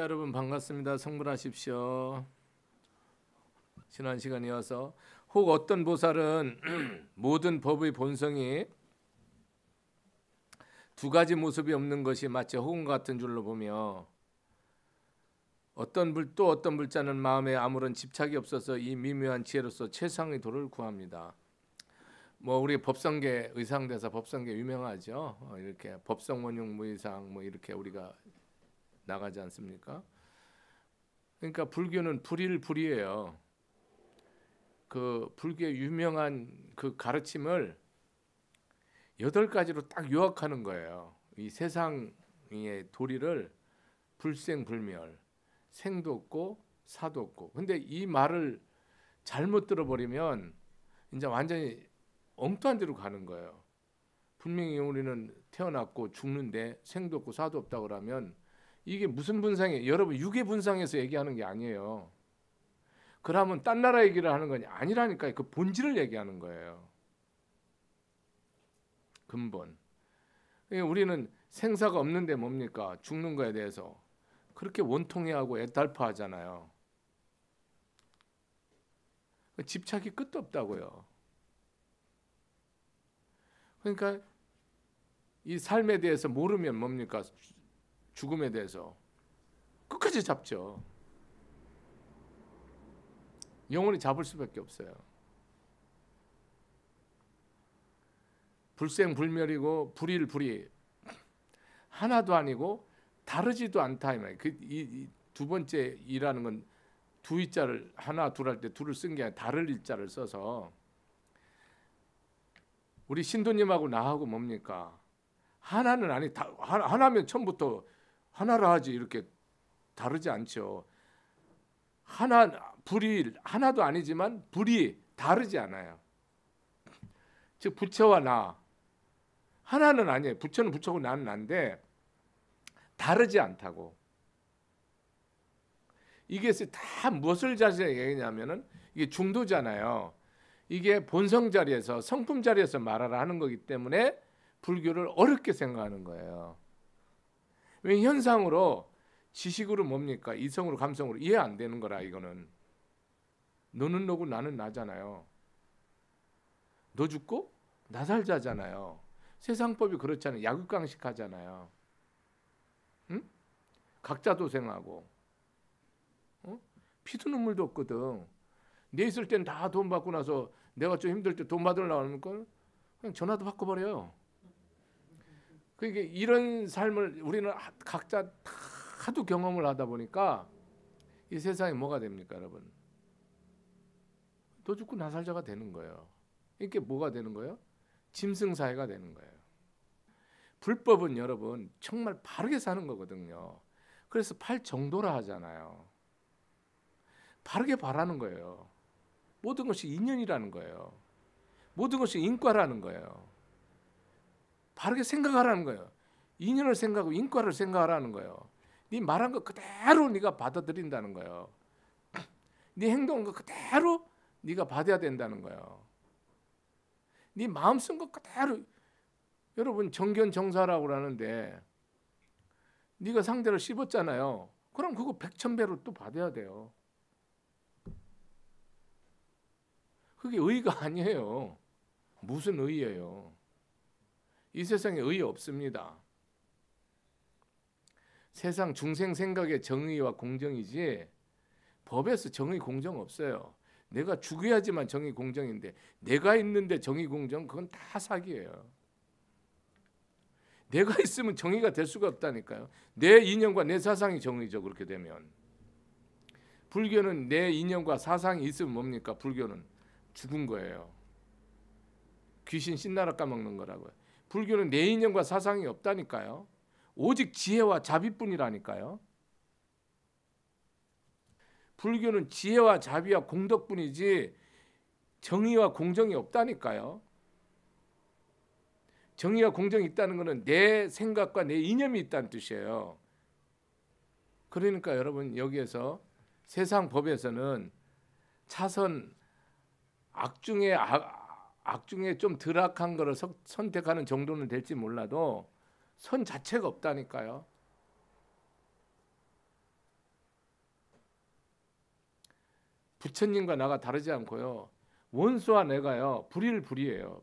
청취자 여러분 반갑습니다. 성불하십시오. 지난 시간 이어서 혹 어떤 보살은 모든 법의 본성이 두 가지 모습이 없는 것이 마치 호흡 같은 줄로 보며 어떤 불또 어떤 불자는 마음에 아무런 집착이 없어서 이 미묘한 지혜로서 최상의 도를 구합니다. 뭐 우리 법성계 의상대사 법성계 유명하죠. 어, 이렇게 법성 원용 무의상 뭐 이렇게 우리가 나가지 않습니까? 그러니까 불교는 불일불이에요. 그 불교의 유명한 그 가르침을 여덟 가지로 딱 요약하는 거예요. 이 세상의 도리를 불생불멸, 생도 없고 사도 없고. 근데 이 말을 잘못 들어버리면 이제 완전히 엉뚱한 데로 가는 거예요. 분명히 우리는 태어났고 죽는데 생도 없고 사도 없다 그러면 이게 무슨 분상이에요? 여러분 유괴 분상에서 얘기하는 게 아니에요. 그러면 딴 나라 얘기를 하는 건아니라니까그 본질을 얘기하는 거예요. 근본. 예, 우리는 생사가 없는데 뭡니까? 죽는 거에 대해서 그렇게 원통해하고 애달파하잖아요. 집착이 끝도 없다고요. 그러니까 이 삶에 대해서 모르면 뭡니까? 죽음에 대해서 끝까지 잡죠. 영원히 잡을 수밖에 없어요. 불생불멸이고 불일불이 하나도 아니고 다르지도 않다 이말 그이 두 번째 이라는 건 두이자를 하나 둘 할 때 둘을 쓴 게 아니라 다를 일자를 써서 우리 신도님하고 나하고 뭡니까? 하나는 아니 다 하나면 처음부터 하나라 하지 이렇게 다르지 않죠. 하나 불이 하나도 아니지만 불이 다르지 않아요. 즉 부처와 나 하나는 아니에요. 부처는 부처고 나는 난데 다르지 않다고. 이게 다 무엇을 자세하냐면은 이게 중도잖아요. 이게 본성 자리에서 성품 자리에서 말하라 하는 거기 때문에 불교를 어렵게 생각하는 거예요. 왜 현상으로 지식으로 뭡니까? 이성으로 감성으로 이해 안 되는 거라 이거는. 너는 너고 나는 나잖아요. 너 죽고 나 살자잖아요. 세상법이 그렇잖아요. 야극강식 하잖아요. 응? 각자 도생하고. 어? 피도 눈물도 없거든. 내 있을 땐 다 돈 받고 나서 내가 좀 힘들 때 돈 받으려고 하니까 그냥 전화도 바꿔버려요. 그러니까 이런 삶을 우리는 각자 다도 경험을 하다 보니까 이 세상이 뭐가 됩니까, 여러분? 너 죽고 나 살자가 되는 거예요. 이게 뭐가 되는 거예요? 짐승 사회가 되는 거예요. 불법은 여러분 정말 바르게 사는 거거든요. 그래서 팔 정도라 하잖아요. 바르게 바라는 거예요. 모든 것이 인연이라는 거예요. 모든 것이 인과라는 거예요. 바르게 생각하라는 거예요. 인연을 생각하고 인과를 생각하라는 거예요. 네 말한 거 그대로 네가 받아들인다는 거예요. 네 행동한 거 그 그대로 네가 받아야 된다는 거예요. 네 마음 쓴 거 그대로 여러분 정견 정사라고 하는데 네가 상대를 씹었잖아요. 그럼 그거 백천 배로 또 받아야 돼요. 그게 의가 의 아니에요. 무슨 의 의예요? 이 세상에 의의 없습니다. 세상 중생 생각의 정의와 공정이지 법에서 정의 공정 없어요. 내가 죽어야지만 정의 공정인데 내가 있는데 정의 공정 그건 다 사기예요. 내가 있으면 정의가 될 수가 없다니까요. 내 인연과 내 사상이 정의죠. 그렇게 되면 불교는 내 인연과 사상이 있으면 뭡니까? 불교는 죽은 거예요. 귀신 신나라 까먹는 거라고요. 불교는 내 인연과 사상이 없다니까요. 오직 지혜와 자비뿐이라니까요. 불교는 지혜와 자비와 공덕뿐이지 정의와 공정이 없다니까요. 정의와 공정이 있다는 것은 내 생각과 내 이념이 있다는 뜻이에요. 그러니까 여러분 여기에서 세상 법에서는 차선 악중의 악 중에 좀드락한 거를 서, 선택하는 정도는 될지 몰라도 선 자체가 없다니까요. 부처님과 나가 다르지 않고요. 원수와 내가요. 불일불이에요.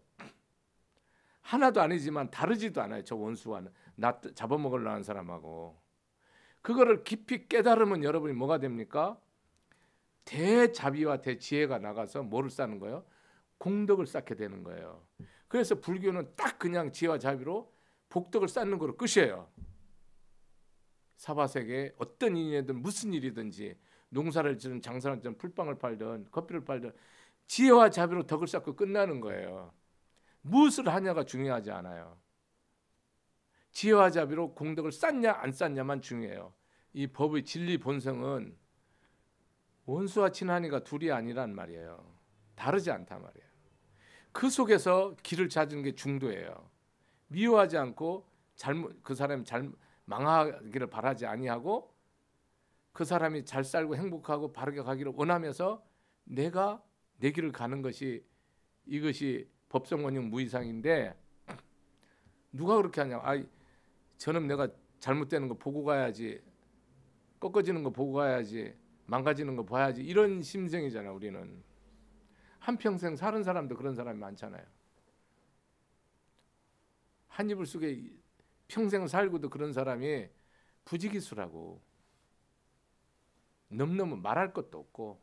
하나도 아니지만 다르지도 않아요. 저 원수와 나 잡아먹으려 하는 사람하고. 그거를 깊이 깨달으면 여러분이 뭐가 됩니까? 대자비와 대지혜가 나가서 뭐를 싸는 거예요? 공덕을 쌓게 되는 거예요. 그래서 불교는 딱 그냥 지혜와 자비로 복덕을 쌓는 거로 끝이에요. 사바세계 어떤 일이든 무슨 일이든지 농사를 지든 장사를 지든 풀빵을 팔든 커피를 팔든 지혜와 자비로 덕을 쌓고 끝나는 거예요. 무엇을 하냐가 중요하지 않아요. 지혜와 자비로 공덕을 쌓냐 안 쌓냐만 중요해요. 이 법의 진리 본성은 원수와 친한이가 둘이 아니란 말이에요. 다르지 않단 말이에요. 그 속에서 길을 찾는 게 중도예요. 미워하지 않고 잘못 그 사람이 잘 망하기를 바라지 아니하고 그 사람이 잘 살고 행복하고 바르게 가기를 원하면서 내가 내 길을 가는 것이 이것이 법성 원형 무이상인데 누가 그렇게 하냐? 아, 저는 내가 잘못되는 거 보고 가야지, 꺾어지는 거 보고 가야지, 망가지는 거 봐야지 이런 심정이잖아 우리는. 한평생 사는 사람도 그런 사람이 많잖아요. 한 이불 속에 평생 살고도 그런 사람이 부지기수라고 넘넘은 말할 것도 없고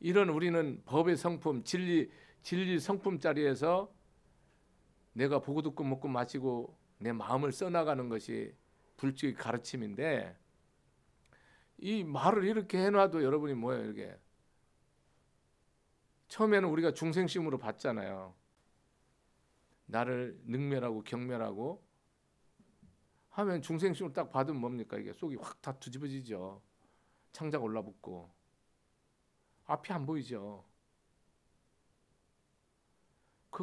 이런 우리는 법의 성품 진리 진리 성품 자리에서 내가 보고 듣고 먹고 마시고 내 마음을 써나가는 것이 불지의 가르침인데 이 말을 이렇게 해놔도 여러분이 뭐예요 이게 처음에는 우리가 중생심으로 봤잖아요. 나를 능멸하고 경멸하고 하면 중생심으로 딱 받으면 뭡니까? 이게 속이 확 다 뒤집어지죠. 창작 올라붙고 앞이 안 보이죠.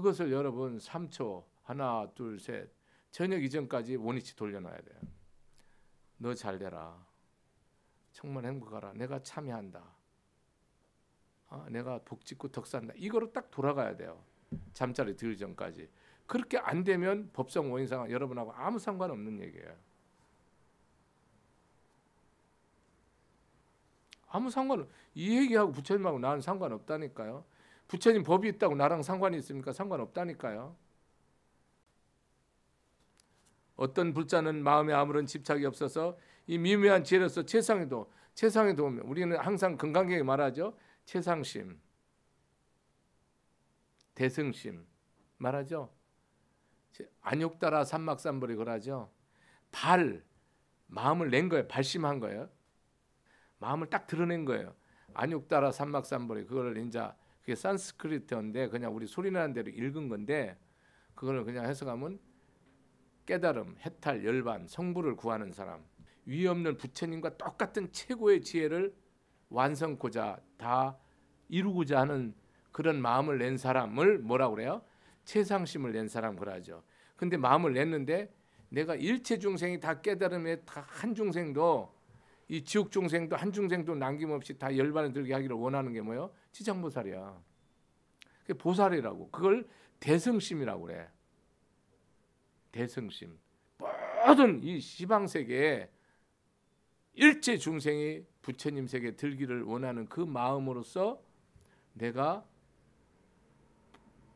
그것을 여러분 3초 하나 둘 셋 저녁 이전까지 원위치 돌려놔야 돼요. 너 잘되라. 정말 행복하라. 내가 참여한다. 아, 내가 복짓고 덕산다. 이거로 딱 돌아가야 돼요. 잠자리 들 전까지. 그렇게 안 되면 법성 원인상 여러분하고 아무 상관없는 얘기예요. 아무 상관 이 얘기하고 부처님하고 나는 상관없다니까요. 부처님 법이 있다고 나랑 상관이 있습니까? 상관없다니까요. 어떤 불자는 마음에 아무런 집착이 없어서 이 미묘한 지혜로서 세상에도 세상에도 우리는 항상 건강하게 말하죠. 최상심, 대승심 말하죠. 안욕따라 삼막산불이 그러죠. 발, 마음을 낸 거예요. 발심한 거예요. 마음을 딱 드러낸 거예요. 안욕따라 삼막산불이그거를 이제 그게 산스크리트인데 그냥 우리 소리나는 대로 읽은 건데 그거를 그냥 해석하면 깨달음, 해탈, 열반, 성부를 구하는 사람 위없는 부처님과 똑같은 최고의 지혜를 완성코자 다 이루고자 하는 그런 마음을 낸 사람을 뭐라 그래요? 최상심을 낸 사람 그러죠. 근데 마음을 냈는데 내가 일체 중생이 다 깨달음에 다 한 중생도 이 지옥 중생도 한 중생도 남김없이 다 열반에 들게 하기를 원하는 게 뭐예요? 지장보살이야. 그 보살이라고. 그걸 대승심이라고 그래. 대승심. 모든 이 시방 세계에 일체 중생이 부처님 세계 들기를 원하는 그 마음으로서 내가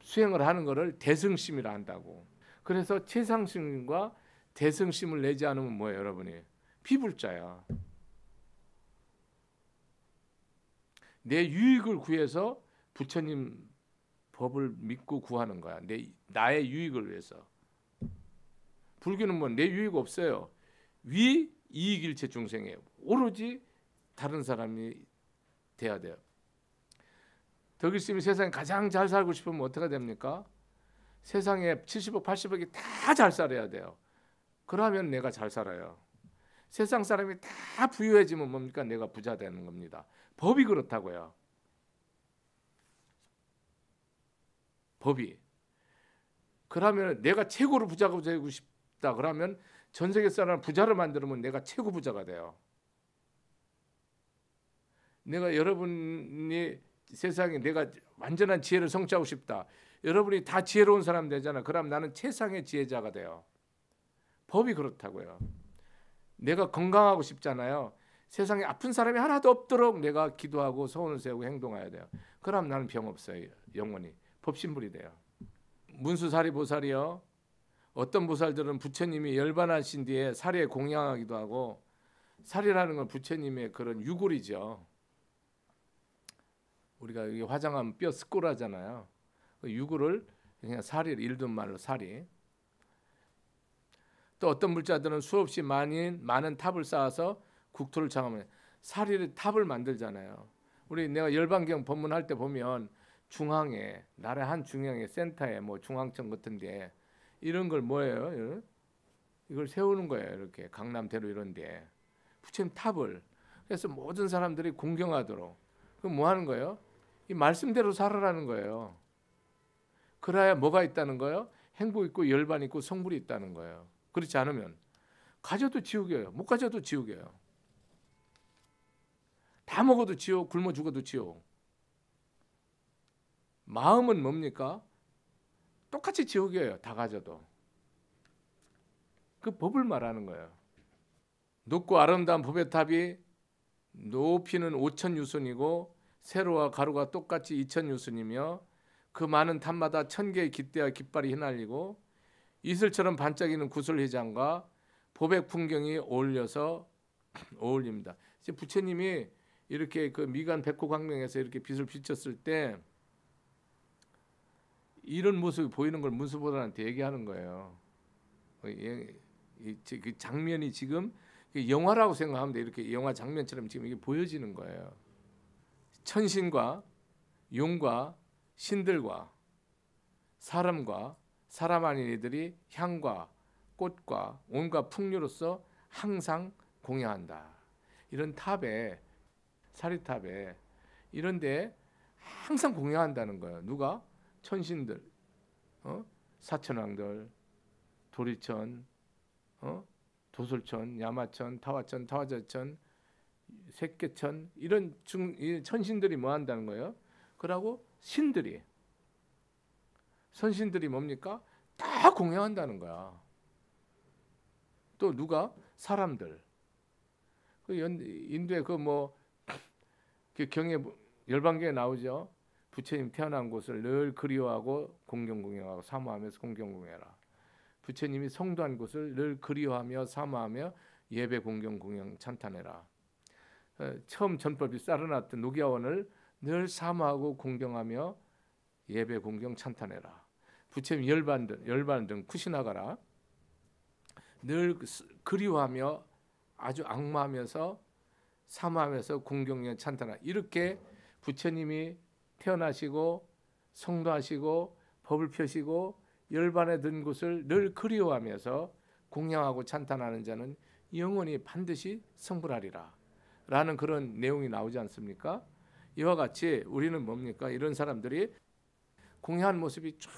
수행을 하는 것을 대승심이라 한다고. 그래서 최상심과 대승심을 내지 않으면 뭐예요, 여러분이? 피불자야. 내 유익을 구해서 부처님 법을 믿고 구하는 거야. 내 나의 유익을 위해서. 불교는 뭐 내 유익 없어요. 위 이익일체 중생이에요. 오로지 다른 사람이 돼야 돼요. 덕일심이 세상에 가장 잘 살고 싶으면 어떻게 됩니까? 세상에 70억, 80억이 다 잘 살아야 돼요. 그러면 내가 잘 살아요. 세상 사람이 다 부유해지면 뭡니까? 내가 부자 되는 겁니다. 법이 그렇다고요. 법이. 그러면 내가 최고로 부자가 되고 싶다. 그러면 전 세계 사람 부자를 만들면 내가 최고 부자가 돼요. 내가 여러분이 세상에 내가 완전한 지혜를 성취하고 싶다. 여러분이 다 지혜로운 사람 되잖아. 그럼 나는 최상의 지혜자가 돼요. 법이 그렇다고요. 내가 건강하고 싶잖아요. 세상에 아픈 사람이 하나도 없도록 내가 기도하고 소원을 세우고 행동해야 돼요. 그럼 나는 병 없어요. 영원히 법신불이 돼요. 문수사리 보살이요. 어떤 보살들은 부처님이 열반하신 뒤에 사리에 공양하기도 하고 사리라는 건 부처님의 그런 유골이죠. 우리가 여기 화장하면 뼈스콜라잖아요그 유구를 그냥 살이 일둔 말로 살이. 또 어떤 물자들은 수없이 많은 많은 탑을 쌓아서 국토를 장하면 살이 탑을 만들잖아요. 우리 내가 열반경 법문할 때 보면 중앙에 나라 한 중앙에 센터에 뭐 중앙청 같은데 이런 걸 뭐예요? 이걸 세우는 거예요. 이렇게 강남대로 이런데 부처님 탑을 그래서 모든 사람들이 공경하도록 그럼 뭐 하는 거예요? 이 말씀대로 살아라는 거예요. 그래야 뭐가 있다는 거예요? 행복 있고 열반 있고 성불이 있다는 거예요. 그렇지 않으면 가져도 지옥이에요. 못 가져도 지옥이에요. 다 먹어도 지옥, 굶어 죽어도 지옥. 마음은 뭡니까? 똑같이 지옥이에요. 다 가져도. 그 법을 말하는 거예요. 높고 아름다운 법의 탑이 높이는 5천 유손이고 세로와 가로가 똑같이 이천 유순이며그 많은 탑마다천 개의 깃대와 깃발이 휘날리고 이슬처럼 반짝이는 구슬회장과 보백 풍경이 어울려서 어울립니다. 이제 부처님이 이렇게 그 미간 백호광명에서 이렇게 빛을 비쳤을 때 이런 모습이 보이는 걸 문수보단한테 얘기하는 거예요. 그 장면이 지금 그 영화라고 생각하면 돼. 이렇게 영화 장면처럼 지금 이게 보여지는 거예요. 천신과 용과 신들과 사람과 사람 아닌 이들이 향과 꽃과 온갖 풍류로서 항상 공양한다. 이런 탑에 사리탑에 이런 데 항상 공양한다는 거예요. 누가? 천신들, 어? 사천왕들, 도리천, 어? 도솔천, 야마천, 타와천, 타와자천, 색계천 이런 중, 천신들이 뭐 한다는 거예요? 그러고 신들이 선신들이 뭡니까? 다 공양한다는 거야. 또 누가 사람들 그 연, 인도의 그뭐 그 경에 뭐 열방경에 나오죠. 부처님 태어난 곳을 늘 그리워하고 공경공양하고 사모하면서 공경공양해라. 부처님이 성도한 곳을 늘 그리워하며 사모하며 예배 공경공양 찬탄해라. 어, 처음 전법이 쌓아놨던 노기아원을 늘 사모하고 공경하며 예배 공경 찬탄해라. 부처님 열반등 열반등 쿠시나가라. 늘 그 그리워하며 아주 악마하면서 사모하면서 공경경 찬탄하 이렇게 부처님이 태어나시고 성도하시고 법을 펴시고 열반에 든 곳을 늘 그리워하면서 공양하고 찬탄하는 자는 영원히 반드시 성불하리라. 라는 그런 내용이 나오지 않습니까? 이와 같이 우리는 뭡니까? 이런 사람들이 공유하는 모습이 쫙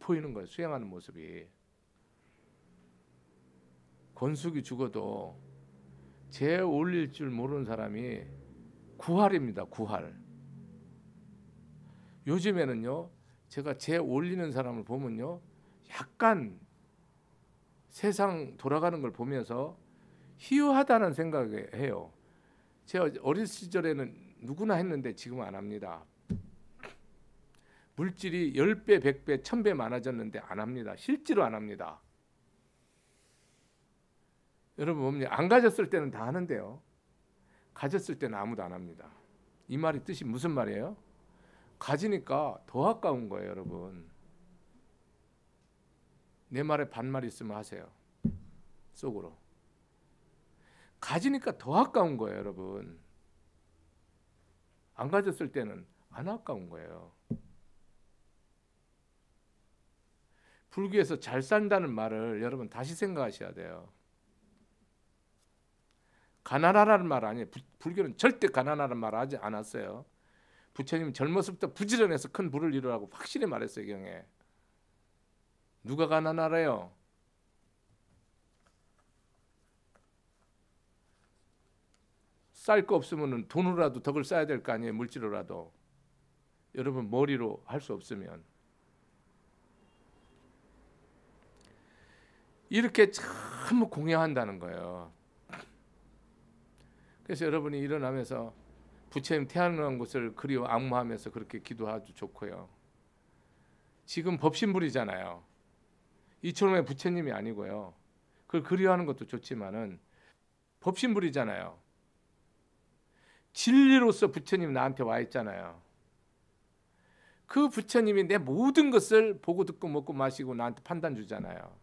보이는 거예요. 수행하는 모습이. 권숙이 죽어도 재 올릴 줄 모르는 사람이 구할입니다. 구할. 요즘에는요. 제가 재 올리는 사람을 보면요. 약간 세상 돌아가는 걸 보면서 희유하다는 생각을 해요. 제가 어린 시절에는 누구나 했는데 지금 안 합니다. 물질이 10배, 100배, 1000배 많아졌는데 안 합니다. 실제로 안 합니다. 여러분 뭡니안 가졌을 때는 다 하는데요. 가졌을 때는 아무도 안 합니다. 이 말이 뜻이 무슨 말이에요? 가지니까 더 아까운 거예요, 여러분. 내 말에 반말 있으면 하세요. 속으로. 가지니까 더 아까운 거예요, 여러분. 안 가졌을 때는 안 아까운 거예요. 불교에서 잘 산다는 말을 여러분 다시 생각하셔야 돼요. 가난하라는 말 아니에요. 부, 불교는 절대 가난하라는 말 하지 않았어요. 부처님 젊었을 때 부지런해서 큰 불을 이루라고 확실히 말했어요, 경에. 누가 가난하래요? 쌀거 없으면 돈으로라도 덕을 쌓아야 될 거 아니에요. 물질로라도. 여러분 머리로 할 수 없으면. 이렇게 참 공양한다는 거예요. 그래서 여러분이 일어나면서 부처님 태어난 곳을 그리워 악무하면서 그렇게 기도하도 좋고요. 지금 법신불이잖아요. 이처럼의 부처님이 아니고요. 그걸 그리워하는 것도 좋지만은 법신불이잖아요. 진리로서 부처님 나한테 와 있잖아요. 그 부처님이 내 모든 것을 보고 듣고 먹고 마시고 나한테 판단 주잖아요.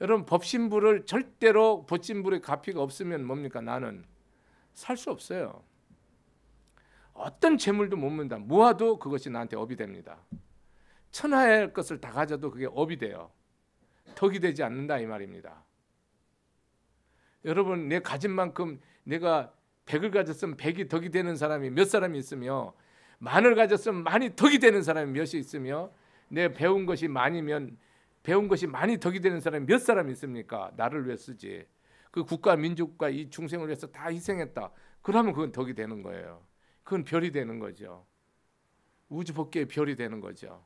여러분 법신부를 절대로 법신부의 가피가 없으면 뭡니까 나는 살 수 없어요. 어떤 재물도 못 먹는다. 모아도 그것이 나한테 업이 됩니다. 천하의 것을 다 가져도 그게 업이 돼요. 덕이 되지 않는다 이 말입니다. 여러분 내 가진 만큼 내가 백을 가졌으면 백이 덕이 되는 사람이 몇 사람이 있으며 만을 가졌으면 많이 덕이 되는 사람이 몇이 있으며 내 배운 것이 많이면 배운 것이 많이 덕이 되는 사람이 몇 사람이 있습니까? 나를 위해 쓰지. 그 국가 민족과 이 중생을 위해서 다 희생했다. 그러면 그건 덕이 되는 거예요. 그건 별이 되는 거죠. 우주 복귀의 별이 되는 거죠.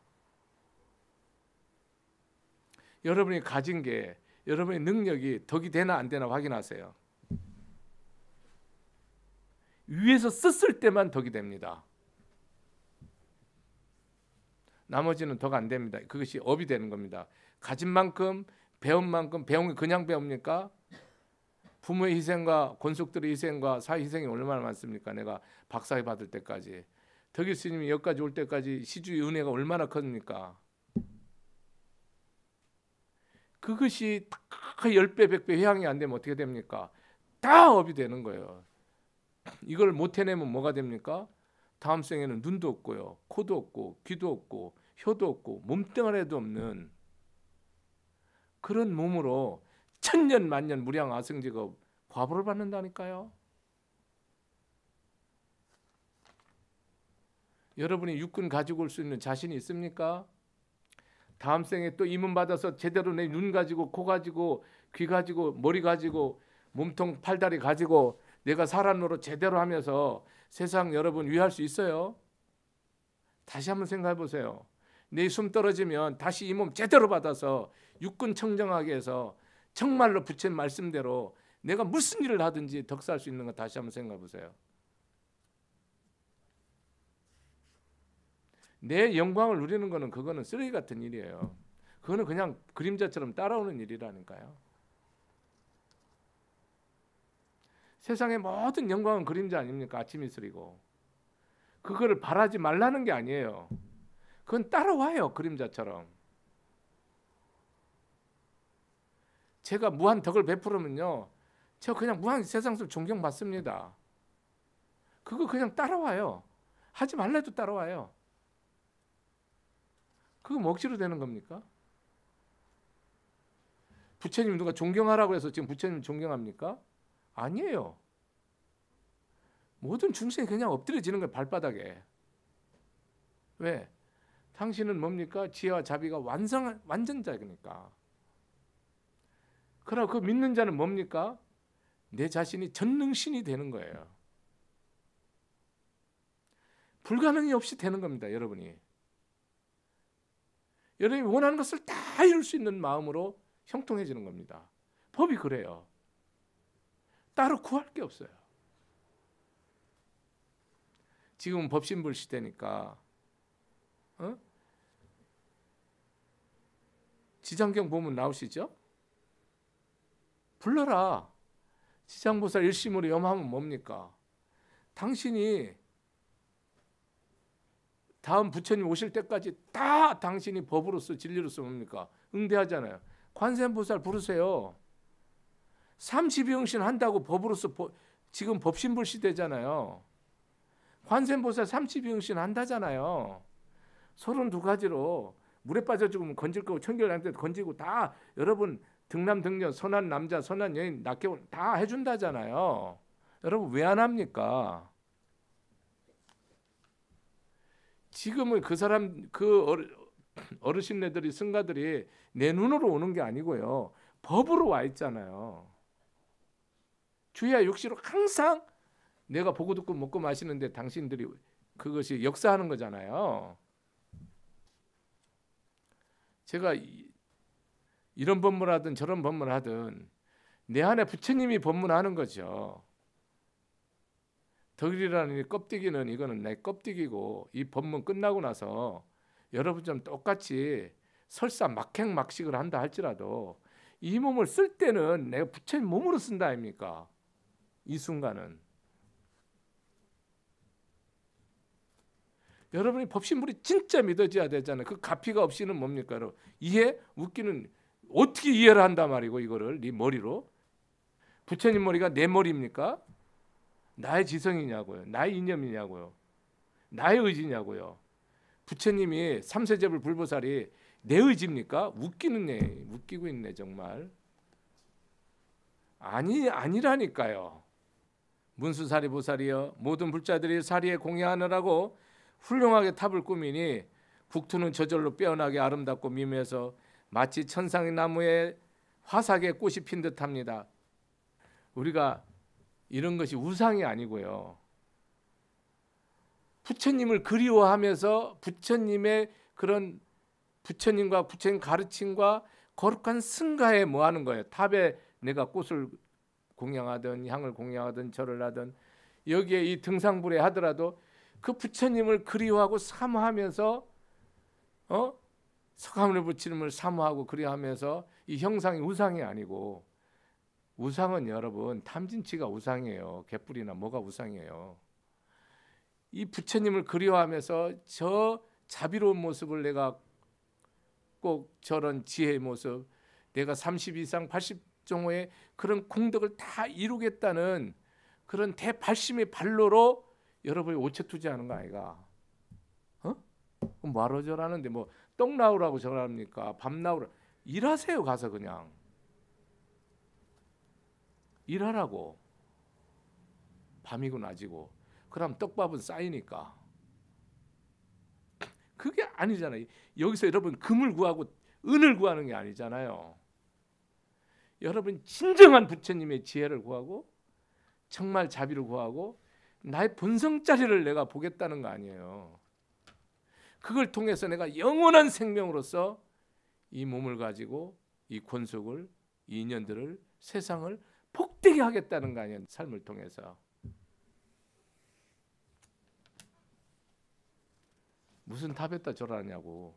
여러분이 가진 게 여러분의 능력이 덕이 되나 안 되나 확인하세요. 위에서 썼을 때만 덕이 됩니다. 나머지는 덕 안 됩니다. 그것이 업이 되는 겁니다. 가진 만큼 배운 만큼 배운 게 그냥 배웁니까? 부모의 희생과 권속들의 희생과 사회 희생이 얼마나 많습니까? 내가 박사위 받을 때까지 덕일 스님이 여기까지 올 때까지 시주의 은혜가 얼마나 컸습니까? 그것이 다1배1배 회향이 안 되면 어떻게 됩니까? 다 업이 되는 거예요. 이걸 못 해내면 뭐가 됩니까? 다음 생에는 눈도 없고요. 코도 없고 귀도 없고 혀도 없고 몸뚱아리도 없는 그런 몸으로 천년 만년 무량 아승지가 과보를 받는다니까요. 여러분이 육군 가지고 올 수 있는 자신이 있습니까? 다음 생에 또 임은 받아서 제대로 내 눈 가지고 코 가지고 귀 가지고 머리 가지고 몸통 팔다리 가지고 내가 사람으로 제대로 하면서 세상 여러분 위할 수 있어요? 다시 한번 생각해 보세요. 내 숨 떨어지면 다시 이 몸 제대로 받아서 육군 청정하게 해서 정말로 부처님 말씀대로 내가 무슨 일을 하든지 덕살 수 있는 거 다시 한번 생각해 보세요. 내 영광을 누리는 거는 그거는 쓰레기 같은 일이에요. 그거는 그냥 그림자처럼 따라오는 일이라니까요. 세상의 모든 영광은 그림자 아닙니까? 아침 이슬이고. 그거를 바라지 말라는 게 아니에요. 그건 따라와요. 그림자처럼. 제가 무한 덕을 베풀으면요. 저 그냥 무한 세상 속 존경받습니다. 그거 그냥 따라와요. 하지 말래도 따라와요. 그거 먹지로 되는 겁니까? 부처님 누가 존경하라고 해서 지금 부처님 존경합니까? 아니에요. 모든 중생이 그냥 엎드려지는 거예요. 발바닥에. 왜? 당신은 뭡니까? 지혜와 자비가 완성 완전자니까. 그러나 그 믿는 자는 뭡니까? 내 자신이 전능신이 되는 거예요. 불가능이 없이 되는 겁니다, 여러분이. 여러분이 원하는 것을 다 이룰 수 있는 마음으로 형통해지는 겁니다. 법이 그래요. 따로 구할 게 없어요. 지금 법신불 시대니까 어? 지장경 보면 나오시죠? 불러라. 지장보살 일심으로 염하면 뭡니까? 당신이 다음 부처님 오실 때까지 다 당신이 법으로서 진리로서 뭡니까? 응대하잖아요. 관세음보살 부르세요. 삼십병신 한다고 법으로서 보, 지금 법신불 시대잖아요. 관세음보살 삼십이신 한다잖아요. 서른 두가지로 물에 빠져 죽으면 건질 거고 청결한테 건지고 다 여러분 등남 등녀 선한 남자 선한 여인 낙개다 해준다잖아요. 여러분 왜 안 합니까? 지금은 그 사람 그 어르신네들이 승가들이 내 눈으로 오는 게 아니고요 법으로 와 있잖아요. 주야 의 육시로 항상 내가 보고 듣고 먹고 마시는데 당신들이 그것이 역사하는 거잖아요. 제가 이런 법문하든 저런 법문하든 내 안에 부처님이 법문하는 거죠. 덕이라는 이 껍데기는 이거는 내 껍데기고 이 법문 끝나고 나서 여러분 좀 똑같이 설사 막행막식을 한다 할지라도 이 몸을 쓸 때는 내가 부처님 몸으로 쓴다 아닙니까? 이 순간은 여러분이 법신물이 진짜 믿어져야 되잖아요. 그 가피가 없이는 뭡니까? 이해 웃기는 어떻게 이해를 한다 말이고 이거를 네 머리로 부처님 머리가 내 머리입니까? 나의 지성이냐고요. 나의 이념이냐고요. 나의 의지냐고요. 부처님이 삼세제불 불보살이 내 의지입니까? 웃기는 애, 웃기고 있네 정말. 아니 아니라니까요. 문수사리 보살이여 모든 불자들이 사리에 공양하느라고 훌륭하게 탑을 꾸미니 국토는 저절로 빼어나게 아름답고 미묘해서 마치 천상의 나무에 화사하게 꽃이 핀 듯합니다. 우리가 이런 것이 우상이 아니고요. 부처님을 그리워하면서 부처님의 그런 부처님과 부처님 가르침과 거룩한 승가에 뭐하는 거예요. 탑에 내가 꽃을 공양하든 향을 공양하든 절을 하든 여기에 이 등상불에 하더라도 그 부처님을 그리워하고 사모하면서 어? 석가모니 부처님을 사모하고 그리워하면서 이 형상이 우상이 아니고 우상은 여러분 탐진치가 우상이에요. 개뿔이나 뭐가 우상이에요. 이 부처님을 그리워하면서 저 자비로운 모습을 내가 꼭 저런 지혜의 모습 내가 30 이상 80 박정호의 그런 공덕을 다 이루겠다는 그런 대발심의 발로로 여러분이 오체 투자하는 거 아이가? 어? 뭐하러 저라는데 뭐 떡 나오라고 저랍니까? 밤 나오라 일하세요 가서 그냥 일하라고 밤이고 낮이고 그럼 떡밥은 쌓이니까 그게 아니잖아요. 여기서 여러분 금을 구하고 은을 구하는 게 아니잖아요. 여러분 진정한 부처님의 지혜를 구하고 정말 자비를 구하고 나의 본성자리를 내가 보겠다는 거 아니에요. 그걸 통해서 내가 영원한 생명으로서 이 몸을 가지고 이 권속을 이 인연들을 세상을 복되게 하겠다는 거 아니에요. 삶을 통해서. 무슨 탑에다 절하냐고.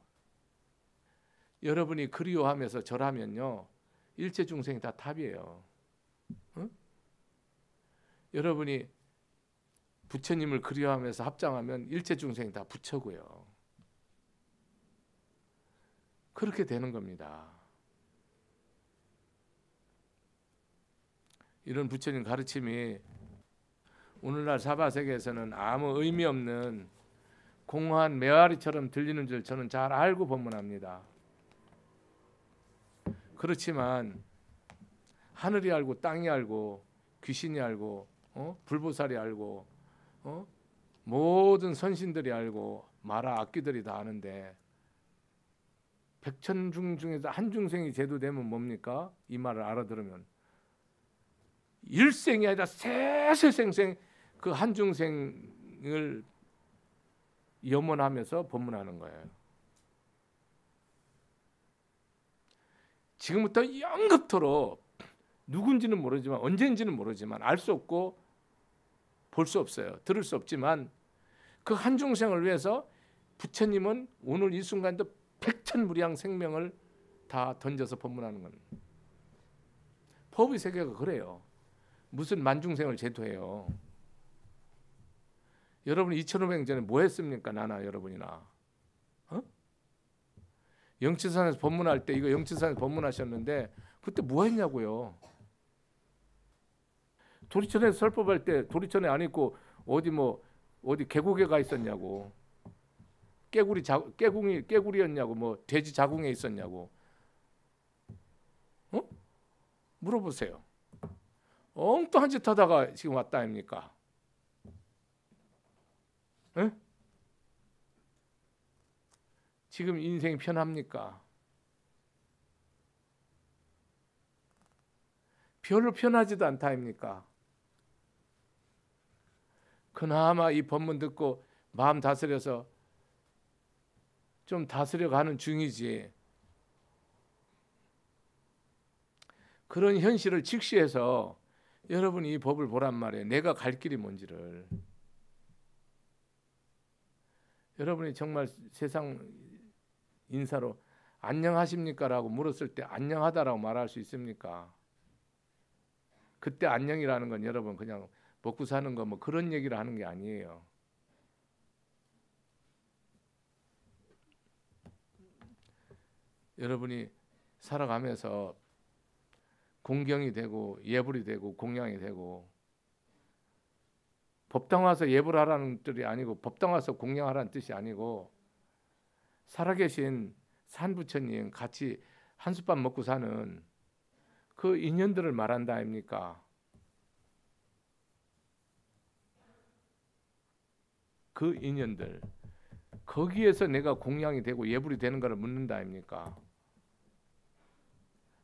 여러분이 그리워하면서 절하면요. 일체 중생이 다 답이에요. 응? 여러분이 부처님을 그리워하면서 합장하면 일체 중생이 다 부처고요. 그렇게 되는 겁니다. 이런 부처님 가르침이 오늘날 사바세계에서는 아무 의미 없는 공허한 메아리처럼 들리는 줄 저는 잘 알고 법문합니다. 그렇지만 하늘이 알고 땅이 알고 귀신이 알고 어? 불보살이 알고 어? 모든 선신들이 알고 마라 악기들이 다 아는데 백천중 중에서 한 중생이 제도되면 뭡니까? 이 말을 알아들으면 일생이 아니라 세세생생 그 한 중생을 염원하면서 법문하는 거예요. 지금부터 영급토록 누군지는 모르지만 언제인지는 모르지만 알 수 없고 볼 수 없어요. 들을 수 없지만 그 한중생을 위해서 부처님은 오늘 이 순간도 백천무량 생명을 다 던져서 법문하는 건 법의 세계가 그래요. 무슨 만중생을 제도해요. 여러분 2500년 전에 뭐 했습니까? 나나 여러분이나. 영치산에서 법문할 때 이거 영치산에서 법문하셨는데 그때 뭐 했냐고요. 도리천에서 설법할 때 도리천에 안 있고 어디 뭐 어디 계곡에 가 있었냐고. 깨구리 자, 깨궁이 깨구리였냐고 뭐 돼지 자궁에 있었냐고. 어? 물어보세요. 엉뚱한 짓 하다가 지금 왔다 아닙니까? 응? 예? 지금 인생 편합니까? 별로 편하지도 않다입니까? 그나마 이 법문 듣고 마음 다스려서 좀 다스려가는 중이지. 그런 현실을 직시해서 여러분이 이 법을 보란 말이에요. 내가 갈 길이 뭔지를. 여러분이 정말 세상 인사로 안녕하십니까라고 물었을 때 안녕하다라고 말할 수 있습니까? 그때 안녕이라는 건 여러분 그냥 먹고 사는 거 뭐 그런 얘기를 하는 게 아니에요. 여러분이 살아가면서 공경이 되고 예불이 되고 공양이 되고 법당 와서 예불하라는 뜻이 아니고 법당 와서 공양하라는 뜻이 아니고 살아계신 산부처님 같이 한숟밥 먹고 사는 그 인연들을 말한다 아닙니까? 그 인연들 거기에서 내가 공양이 되고 예불이 되는 거를 묻는다 아닙니까?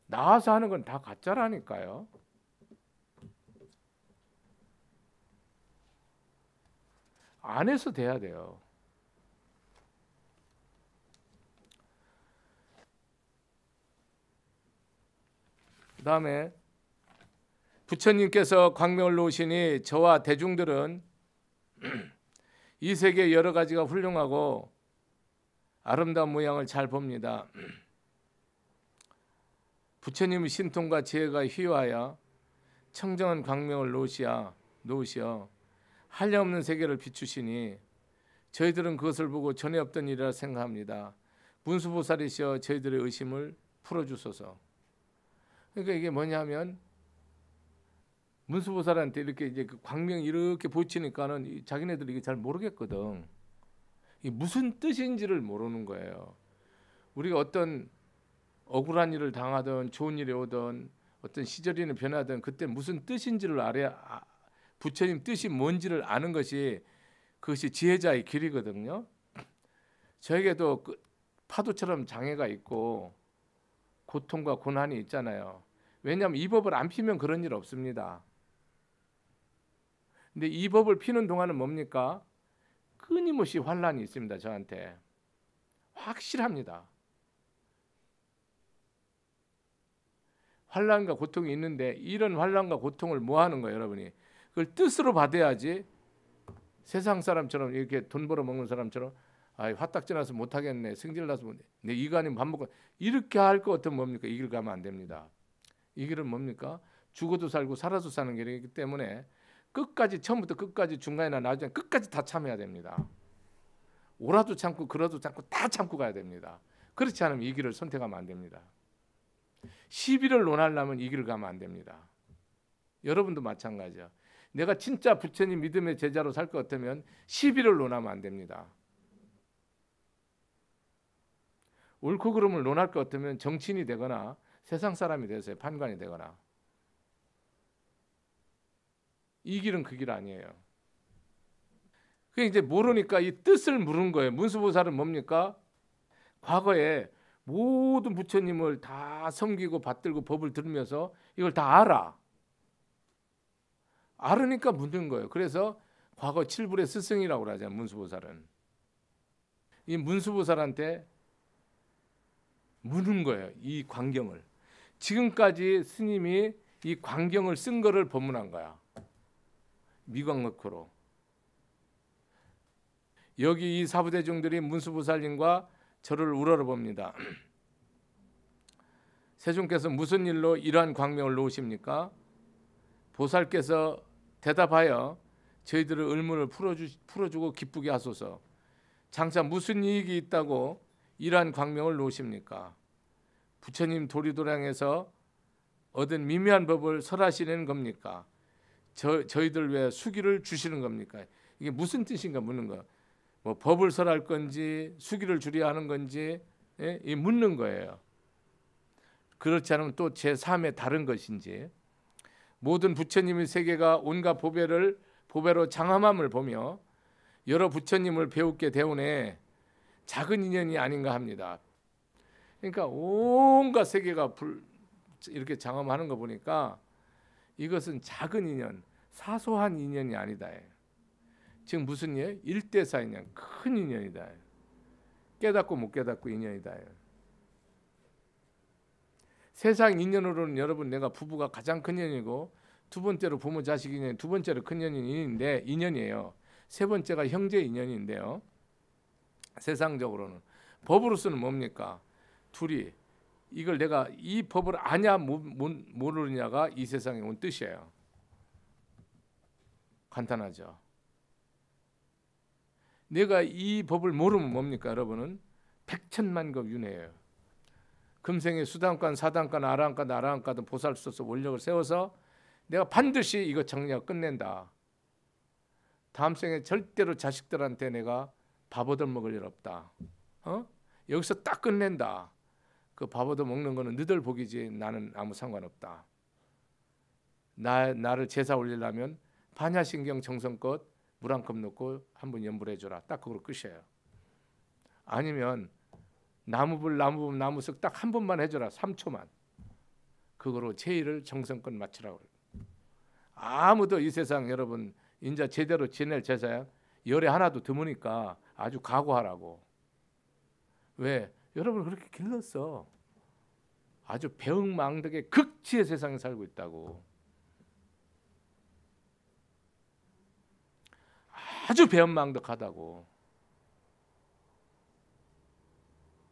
나와서 하는 건 다 가짜라니까요. 안에서 돼야 돼요. 다음에 부처님께서 광명을 놓으시니 저와 대중들은 이 세계 여러 가지가 훌륭하고 아름다운 모양을 잘 봅니다. 부처님의 신통과 지혜가 희하여 청정한 광명을 놓으시야 놓으시어 한량없는 세계를 비추시니 저희들은 그것을 보고 전에 없던 일이라 생각합니다. 문수보살이시여 저희들의 의심을 풀어주소서. 그러니까 이게 뭐냐면 문수보살한테 이렇게 이제 그 광명 이렇게 붙이니까는 자기네들이 이게 잘 모르겠거든. 이 무슨 뜻인지를 모르는 거예요. 우리가 어떤 억울한 일을 당하든 좋은 일이 오든 어떤 시절이나 변하든 그때 무슨 뜻인지를 알아야 아, 부처님 뜻이 뭔지를 아는 것이 그것이 지혜자의 길이거든요. 저에게도 그 파도처럼 장애가 있고 고통과 고난이 있잖아요. 왜냐하면 이 법을 안 피면 그런 일 없습니다. 근데 이 법을 피는 동안은 뭡니까? 끊임없이 환란이 있습니다. 저한테 확실합니다. 환란과 고통이 있는데 이런 환란과 고통을 뭐 하는 거예요, 여러분이? 그걸 뜻으로 받아야지. 세상 사람처럼 이렇게 돈 벌어 먹는 사람처럼 아, 화딱지 나서 못 하겠네. 승질 나서 못. 내 네, 이간이 밥 먹고 이렇게 할 거 어떤 뭡니까? 이길 가면 안 됩니다. 이 길은 뭡니까? 죽어도 살고 살아도 사는 길이기 때문에 끝까지 처음부터 끝까지 중간이나 나중에 끝까지 다 참아야 됩니다. 오라도 참고 그러도 참고 다 참고 가야 됩니다. 그렇지 않으면 이 길을 선택하면 안 됩니다. 시비를 논하려면 이 길을 가면 안 됩니다. 여러분도 마찬가지야. 내가 진짜 부처님 믿음의 제자로 살 것 같으면 시비를 논하면 안 됩니다. 옳고 그름을 논할 것 같으면 정치인이 되거나 세상 사람이 되세요. 판관이 되거나. 이 길은 그 길 아니에요. 그게 이제 모르니까 이 뜻을 물은 거예요. 문수보살은 뭡니까? 과거에 모든 부처님을 다 섬기고 받들고 법을 들으면서 이걸 다 알아. 알으니까 묻는 거예요. 그래서 과거 칠불의 스승이라고 그러잖아요. 문수보살은. 이 문수보살한테 무는 거예요. 이 광경을. 지금까지 스님이 이 광경을 쓴 거를 법문한 거야. 미광학호로. 여기 이 사부대중들이 문수부살님과 저를 우러러봅니다. 세종께서 무슨 일로 이러한 광명을 놓으십니까? 보살께서 대답하여 저희들의 의문을 풀어주, 풀어주고 기쁘게 하소서. 장차 무슨 이익이 있다고 이러한 광명을 놓으십니까? 부처님 도리도량에서 얻은 미묘한 법을 설하시는 겁니까? 저, 저희들 왜 수기를 주시는 겁니까? 이게 무슨 뜻인가 묻는 거뭐 법을 설할 건지 수기를 줄여 하는 건지 예? 이 묻는 거예요. 그렇지 않으면 또 제3의 다른 것인지 모든 부처님의 세계가 온갖 보배를 보배로 장함함을 보며 여러 부처님을 배우게 되오네 작은 인연이 아닌가 합니다. 그러니까 온갖 세계가 불, 이렇게 장엄하는 거 보니까 이것은 작은 인연, 사소한 인연이 아니다. 지금 무슨 예? 일대사 인연, 큰 인연이다. 깨닫고 못 깨닫고 인연이다. 세상 인연으로는 여러분 내가 부부가 가장 큰 인연이고 두 번째로 부모 자식 인연, 두 번째로 큰 인연인데 인연이에요. 세 번째가 형제 인연인데요. 세상적으로는 법으로서는 뭡니까? 둘이 이걸 내가 이 법을 아냐 모르느냐가 이 세상에 온 뜻이에요. 간단하죠. 내가 이 법을 모르면 뭡니까 여러분은 백천만급 윤회예요. 금생에 수단관, 사단관, 아랑관아랑관도 보살 수 써서 원력을 세워서 내가 반드시 이거 정리하고 끝낸다. 다음 생에 절대로 자식들한테 내가 바보들 먹을 일 없다. 어? 여기서 딱 끝낸다. 그밥 얻어 먹는 거는 너들 복이지 나는 아무 상관없다. 나, 나를 제사 올리려면 반야신경 정성껏 물 한 컵 넣고 한 번 연불해 줘라. 딱 그걸로 끝이에요. 아니면 나무불 나무불 나무석 딱 한 번만 해줘라. 3초만. 그거로 제의를 정성껏 마치라고. 아무도 이 세상 여러분 인자 제대로 지낼 제사야. 열에 하나도 드무니까 아주 각오하라고. 왜? 여러분 그렇게 길렀어. 아주 배응망덕의 극치의 세상에 살고 있다고. 아주 배은망덕하다고.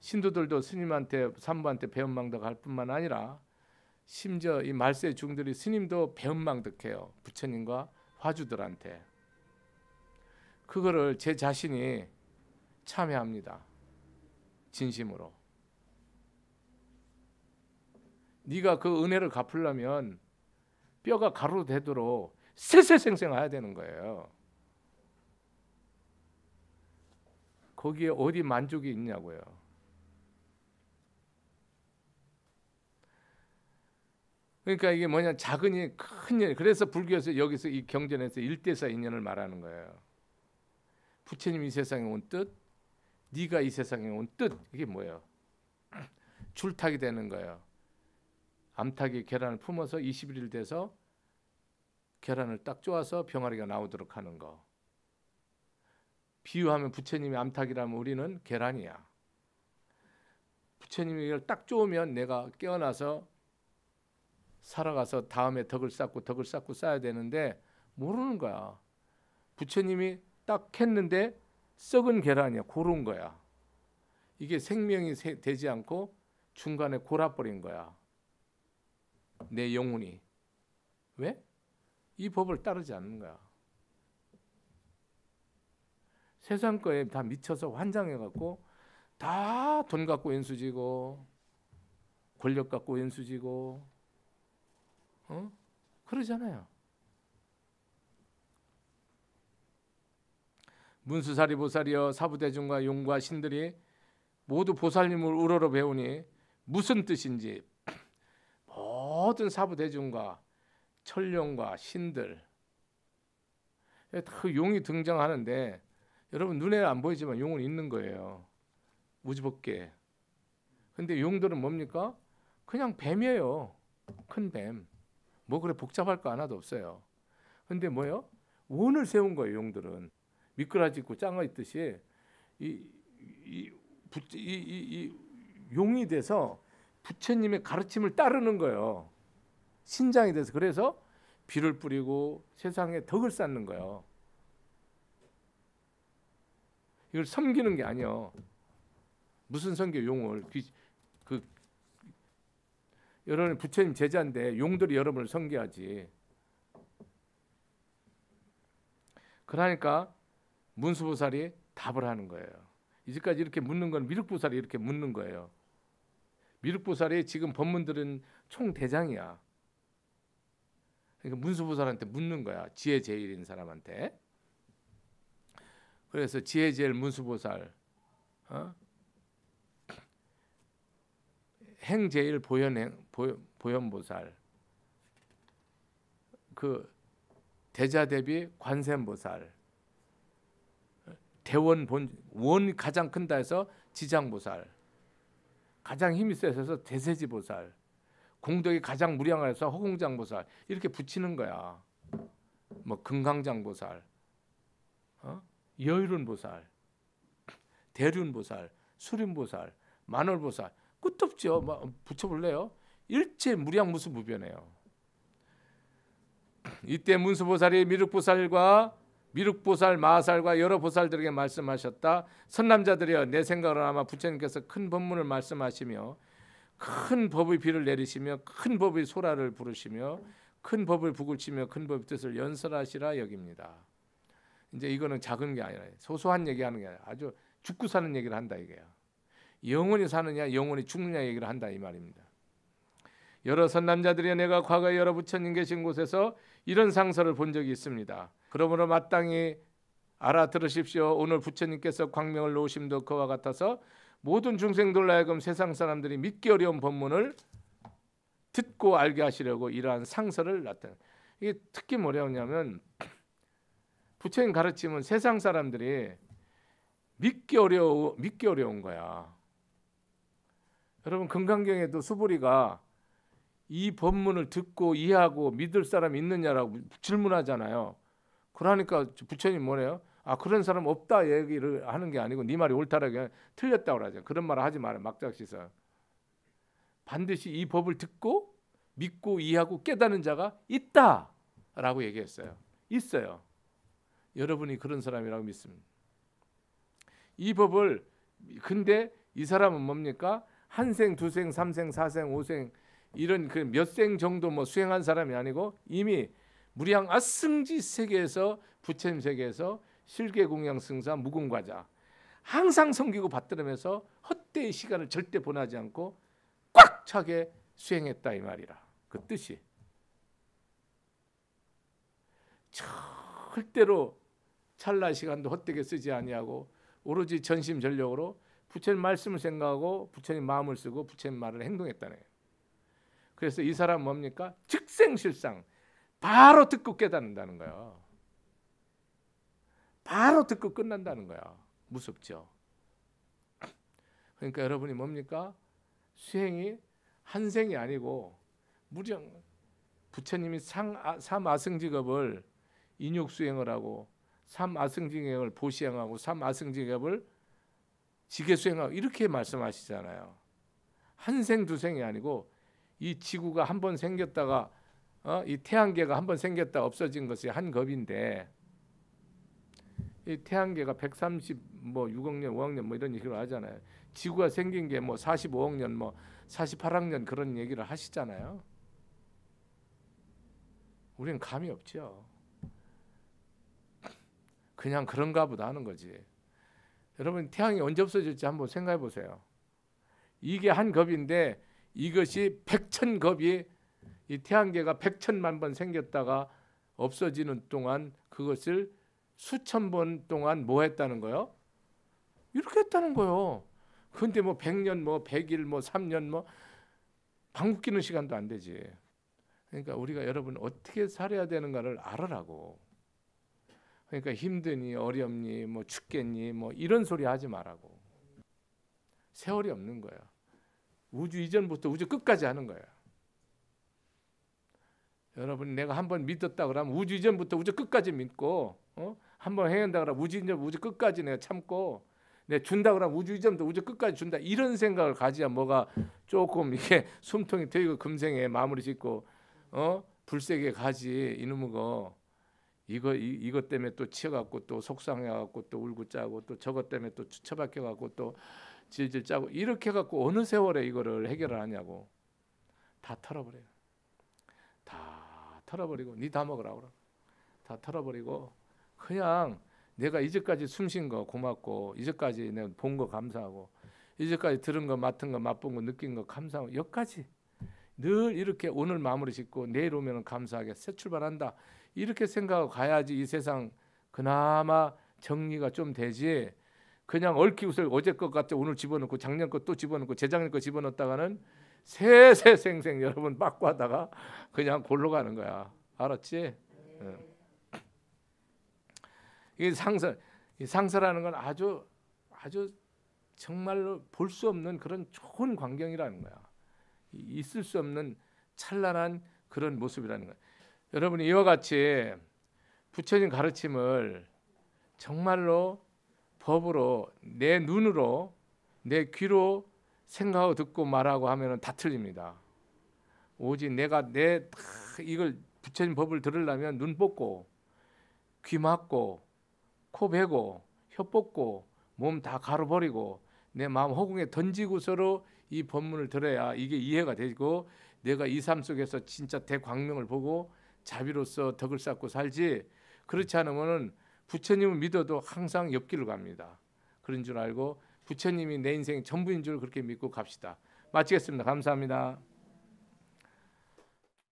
신도들도 스님한테 산부한테 배은망덕할 뿐만 아니라 심지어 이 말세 중들이 스님도 배은망덕해요. 부처님과 화주들한테. 그거를 제 자신이 참여합니다. 진심으로. 네가 그 은혜를 갚으려면 뼈가 가루 되도록 세세생생 해야 되는 거예요. 거기에 어디 만족이 있냐고요. 그러니까 이게 뭐냐 작은 이큰 일. 그래서 불교에서 여기서 이 경전에서 일대사 인연을 말하는 거예요. 부처님 이 세상에 온 뜻, 네가 이 세상에 온뜻 이게 뭐예요? 출탁이 되는 거예요. 암탉이 계란을 품어서 21일 돼서 계란을 딱 쪼아서 병아리가 나오도록 하는 거. 비유하면 부처님이 암탉이라면 우리는 계란이야. 부처님이 이걸 딱 쪼으면 내가 깨어나서 살아가서 다음에 덕을 쌓고 덕을 쌓고 쌓아야 되는데 모르는 거야. 부처님이 딱 했는데 썩은 계란이야. 고른 거야. 이게 생명이 되지 않고 중간에 골아버린 거야. 내 영혼이. 왜? 이 법을 따르지 않는 거야. 세상 거에 다 미쳐서 환장해갖고 다 돈 갖고 인수지고 권력 갖고 인수지고 어? 그러잖아요. 문수사리 보살이여 사부대중과 용과 신들이 모두 보살님을 우러러 배우니 무슨 뜻인지 모든 사부대중과 천룡과 신들 예, 그 용이 등장하는데 여러분 눈에 안 보이지만 용은 있는 거예요. 우주법계. 근데 용들은 뭡니까? 그냥 뱀이에요. 큰 뱀. 뭐 그래 복잡할 거 하나도 없어요. 근데 뭐요? 원을 세운 거예요, 용들은. 미끄러지 고 짱어 있듯이 이, 이, 부, 이, 이, 이 용이 돼서 부처님의 가르침을 따르는 거예요. 신장이 돼서 그래서 비를 뿌리고 세상에 덕을 쌓는 거예요. 이걸 섬기는 게 아니요. 무슨 성교 용을 귀, 그 여러분 부처님 제자인데 용들이 여러분을 섬겨야지. 그러니까 문수보살이 답을 하는 거예요. 이제까지 이렇게 묻는 건 미륵보살이 이렇게 묻는 거예요. 미륵보살이 지금 법문들은 총대장이야. 그러니까 문수보살한테 묻는 거야. 지혜 제일인 사람한테. 그래서 지혜 제일 문수보살. 어? 행 제일 보현행 보현, 보살그 대자 대비 관세음보살 대원 본 원 가장 큰다 해서 지장보살 가장 힘이 세서 대세지보살 공덕이 가장 무량해서 허공장보살 이렇게 붙이는 거야 뭐 금강장보살 어? 여유른보살 대륜보살 수륜보살 만월보살 끝도 없죠 뭐 붙여볼래요 일체 무량무수 무변해요 이때 문수보살이 미륵보살과 미륵보살 마살과 여러 보살들에게 말씀하셨다. 선남자들이여 내 생각으로 아마 부처님께서 큰 법문을 말씀하시며 큰 법의 비를 내리시며 큰 법의 소라를 부르시며 큰 법을 부굴치며 큰 법의 뜻을 연설하시라 여깁니다. 이제 이거는 작은 게 아니라 소소한 얘기하는 게 아니라 아주 죽고 사는 얘기를 한다 이거야. 영원히 사느냐 영원히 죽느냐 얘기를 한다 이 말입니다. 여러 선남자들이 내가 과거에 여러 부처님 계신 곳에서 이런 상설을 본 적이 있습니다. 그러므로 마땅히 알아들으십시오. 오늘 부처님께서 광명을 놓으심도 그와 같아서 모든 중생들로 하금 세상 사람들이 믿기 어려운 법문을 듣고 알게 하시려고 이러한 상설을 나타내. 이게 특히 뭐냐면 부처님 가르침은 세상 사람들이 믿기 어려 믿기 어려운 거야. 여러분 금강경에도 수보리가 이 법문을 듣고 이해하고 믿을 사람 있느냐라고 질문하잖아요. 그러니까 부처님 뭐래요? 아 그런 사람 없다 얘기를 하는 게 아니고 네 말이 옳다라고 틀렸다고 하죠. 그런 말을 하지 말아 막작시사. 반드시 이 법을 듣고 믿고 이해하고 깨닫는 자가 있다라고 얘기했어요. 있어요. 여러분이 그런 사람이라고 믿습니다. 이 법을 근데 이 사람은 뭡니까? 한 생, 두 생, 삼 생, 사 생, 오생 이런 그 몇 생 정도 뭐 수행한 사람이 아니고 이미 무량 아승지 세계에서 부처님 세계에서 실계 공양 승사 무궁 과자 항상 섬기고 받들으면서 헛되이 시간을 절대 보내지 않고 꽉 차게 수행했다 이 말이라 그 뜻이 절대로 찰나 시간도 헛되게 쓰지 아니하고 오로지 전심전력으로 부처님 말씀을 생각하고 부처님 마음을 쓰고 부처님 말을 행동했다네. 그래서 이 사람 뭡니까? 즉생실상 바로 듣고 깨닫는다는 거야. 바로 듣고 끝난다는 거야. 무섭죠. 그러니까 여러분이 뭡니까? 수행이 한 생이 아니고 무령 부처님이 상, 아, 삼아승직업을 인육수행을 하고 삼아승직업을 보시행하고 삼아승직업을 지계수행하고 이렇게 말씀하시잖아요. 한 생, 두 생이 아니고 이 지구가 한 번 생겼다가 어? 이 태양계가 한 번 생겼다 없어진 것이 한 겁인데 이 태양계가 130 뭐 6억 년, 5억 년 뭐 이런 얘기를 하잖아요. 지구가 생긴 게 뭐 45억 년, 뭐 48억 년 그런 얘기를 하시잖아요. 우리는 감이 없죠. 그냥 그런가 보다 하는 거지. 여러분 태양이 언제 없어질지 한번 생각해 보세요. 이게 한 겁인데 이것이 백천 겁이 이 태양계가 백천만 번 생겼다가 없어지는 동안 그것을 수천 번 동안 뭐 했다는 거요? 이렇게 했다는 거요. 근데 뭐 100년 뭐 100일 뭐 3년 뭐 방귀 끼는 시간도 안 되지. 그러니까 우리가 여러분 어떻게 살아야 되는가를 알아라고. 그러니까 힘드니 어렵니 뭐죽겠니뭐 이런 소리 하지 말라고. 세월이 없는 거야. 우주 이전부터 우주 끝까지 하는 거야. 여러분 내가 한 번 믿었다 그러면 우주 이전부터 우주 끝까지 믿고 어? 한번 행한다 그러면 우주 이전 우주 끝까지 내가 참고 내가 준다 그러면 우주 이전부터 우주 끝까지 준다 이런 생각을 가지야 뭐가 조금 이게 숨통이 트이고 금생에 마무리 짓고 어? 불세계 가지 이놈의 거 이거 이, 이것 때문에 또 치여갖고 또 속상해갖고 또 울고 짜고 또 저것 때문에 또 처박혀갖고 또 질질 짜고 이렇게 갖고 어느 세월에 이거를 해결을 하냐고 다 털어버려요. 털어버리고 니 다 먹으라고 그러고. 다 털어버리고 그냥 내가 이제까지 숨 쉰 거 고맙고 이제까지 내가 본 거 감사하고 이제까지 들은 거 맡은 거 맛본 거 느낀 거 감사하고 여기까지 늘 이렇게 오늘 마무리 짓고 내일 오면 감사하게 새 출발한다 이렇게 생각하고 가야지 이 세상 그나마 정리가 좀 되지 그냥 얽히웃을 어제 것 같아 오늘 집어넣고 작년 것또 집어넣고 재작년 것 집어넣다가는 었 세세생생 여러분 빠꾸하다가 그냥 골로 가는 거야. 알았지? 네. 이 상설, 이 상설하는 건 아주 아주 정말로 볼 수 없는 그런 좋은 광경이라는 거야. 있을 수 없는 찬란한 그런 모습이라는 거야. 여러분 이와 같이 부처님 가르침을 정말로 법으로 내 눈으로 내 귀로 생각하고 듣고 말하고 하면은 다 틀립니다. 오직 내가 내 이걸 부처님 법을 들으려면 눈 뽑고 귀 막고 코 베고 혀 뽑고 몸 다 가로버리고 내 마음 허공에 던지고서로 이 법문을 들어야 이게 이해가 되고 내가 이 삶 속에서 진짜 대광명을 보고 자비로서 덕을 쌓고 살지 그렇지 않으면은 부처님을 믿어도 항상 옆길로 갑니다. 그런 줄 알고 부처님이 내 인생 전부인 줄 그렇게 믿고 갑시다. 마치겠습니다. 감사합니다.